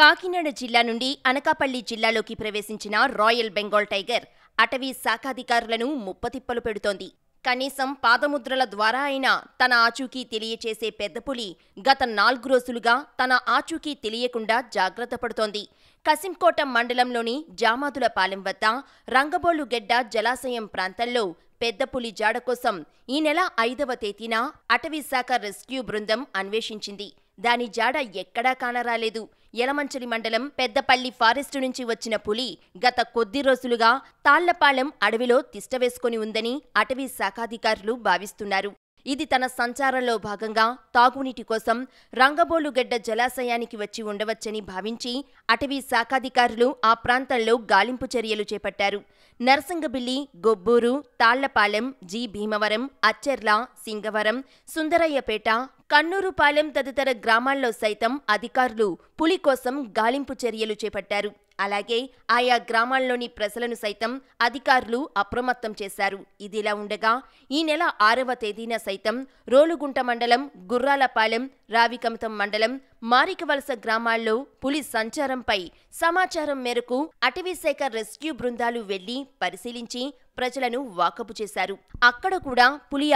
కాకినాడ జిల్లా నుండి అనకాపల్లి జిల్లాలోకి ప్రవేశించిన రాయల్ బెంగాల్ టైగర్ అటవీ శాఖాధికారులను ముప్పతిప్పలు పెడుతోంది కనీసం పాదముద్రల ద్వారా అయినా తన ఆచూకీ తెలియచేసే పెద్దపులి గత నాలుగు రోజులుగా తన ఆచూకీ తెలియకుండా జాగ్రత్త పడుతోంది కసింకోట మండలంలోని జామాదులపాలెం వద్ద రంగబోలుగెడ్డ జలాశయం ప్రాంతంలో పెద్దపులి జాడ కోసం ఈ నెల ఐదవ తేదీన అటవీశాఖ రెస్క్యూ బృందం అన్వేషించింది దాని జాడ ఎక్కడా కానరాలేదు యలమంచలి మండలం పెద్దపల్లి ఫారెస్టు నుంచి వచ్చిన పులి గత కొద్ది రోజులుగా తాళ్లపాలెం అడవిలో తిష్టవేసుకొని ఉందని అటవీ శాఖాధికారులు భావిస్తున్నారు ఇది తన సంచారంలో భాగంగా తాగునీటి కోసం రంగబోలుగడ్డ జలాశయానికి వచ్చి ఉండవచ్చని భావించి అటవీ శాఖాధికారులు ఆ ప్రాంతంలో గాలింపు చర్యలు చేపట్టారు నరసింగబిల్లి గొబ్బూరు తాళ్లపాలెం జీ భీమవరం అచ్చెర్ల సింగవరం సుందరయ్యపేట కన్నూరుపాలెం తదితర గ్రామాల్లో సైతం అధికారులు పులి కోసం గాలింపు చర్యలు చేపట్టారు అలాగే ఆయా గ్రామాల్లోని ప్రజలను సైతం అధికారులు అప్రమత్తం చేశారు ఇదిలా ఉండగా ఈ నెల ఆరవ తేదీన సైతం రోలుగుంట మండలం గుర్రాలపాలెం రావికమతం మండలం మారికవలస గ్రామాల్లో పులి సంచారంపై సమాచారం మేరకు అటవీశాఖ రెస్క్యూ బృందాలు వెళ్లి పరిశీలించి ప్రజలను వాకపు చేశారు అక్కడ కూడా పులి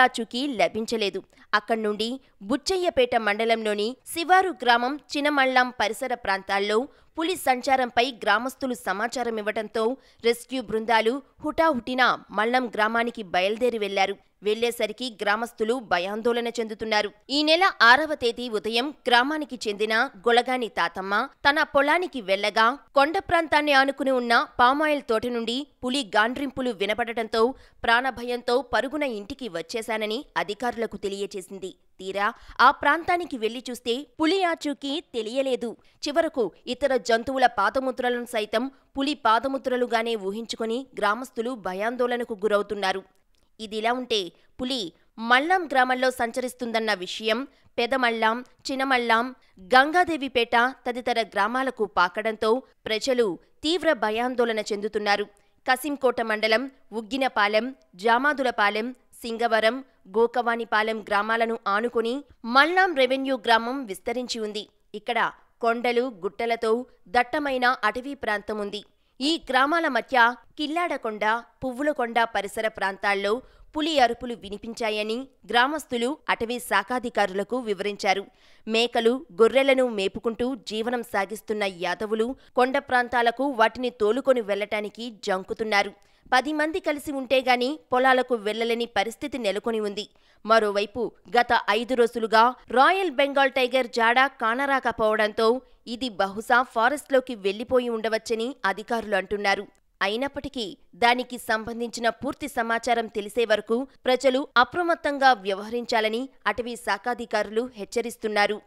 లభించలేదు అక్కడి నుండి బుచ్చయ్యపేట మండలంలోని శివారు గ్రామం చినమళ్ళం పరిసర ప్రాంతాల్లో పులి సంచారంపై గ్రామస్తులు సమాచారం ఇవ్వడంతో రెస్క్యూ బృందాలు హుటాహుటిన మల్లం గ్రామానికి బయలుదేరి వెళ్లారు వెళ్లేసరికి గ్రామస్తులు భయాందోళన చెందుతున్నారు ఈ నెల ఆరవ తేదీ ఉదయం గ్రామానికి చెందిన గొలగాని తాతమ్మ తన పొలానికి వెళ్లగా కొండ ప్రాంతాన్ని ఆనుకుని ఉన్న పామాయిల్ తోట నుండి పులి గాండ్రింపులు వినపడటంతో ప్రాణభయంతో పరుగున ఇంటికి వచ్చేశానని అధికారులకు తెలియచేసింది తీరా ఆ ప్రాంతానికి వెళ్లి చూస్తే పులి ఆచూకీ తెలియలేదు చివరకు ఇతర జంతువుల పాదముద్రలను సైతం పులి పాదముద్రలుగానే ఊహించుకుని గ్రామస్తులు భయాందోళనకు గురవుతున్నారు ఇదిలా ఉంటే పులి మళ్ళాం గ్రామంలో సంచరిస్తుందన్న విషయం పెదమల్లాం చినమల్లాం గంగాదేవిపేట తదితర గ్రామాలకు పాకడంతో ప్రజలు తీవ్ర భయాందోళన చెందుతున్నారు కసింకోట మండలం ఉగ్గినపాలెం జామాదులపాలెం సింగవరం గోకవానిపాలెం గ్రామాలను ఆనుకుని మల్లాం రెవెన్యూ గ్రామం విస్తరించి ఉంది ఇక్కడ కొండలు గుట్టలతో దట్టమైన అటవీ ప్రాంతం ఉంది ఈ గ్రామాల మధ్య కిల్లాడకొండ పువ్వులకొండ పరిసర ప్రాంతాల్లో పులి అరుపులు వినిపించాయని గ్రామస్తులు అటవీ శాఖాధికారులకు వివరించారు మేకలు గొర్రెలను మేపుకుంటూ జీవనం సాగిస్తున్న యాదవులు కొండ ప్రాంతాలకు వాటిని తోలుకొని వెళ్లటానికి జంకుతున్నారు పది మంది కలిసి ఉంటేగాని పొలాలకు వెళ్లలేని పరిస్థితి నెలకొని ఉంది మరోవైపు గత ఐదు రోజులుగా రాయల్ బెంగాల్ టైగర్ జాడ కానరాకపోవడంతో ఇది బహుశా ఫారెస్ట్లోకి వెళ్లిపోయి ఉండవచ్చని అధికారులు అంటున్నారు అయినప్పటికీ దానికి సంబంధించిన పూర్తి సమాచారం తెలిసే వరకు ప్రజలు అప్రమత్తంగా వ్యవహరించాలని అటవీ శాఖాధికారులు హెచ్చరిస్తున్నారు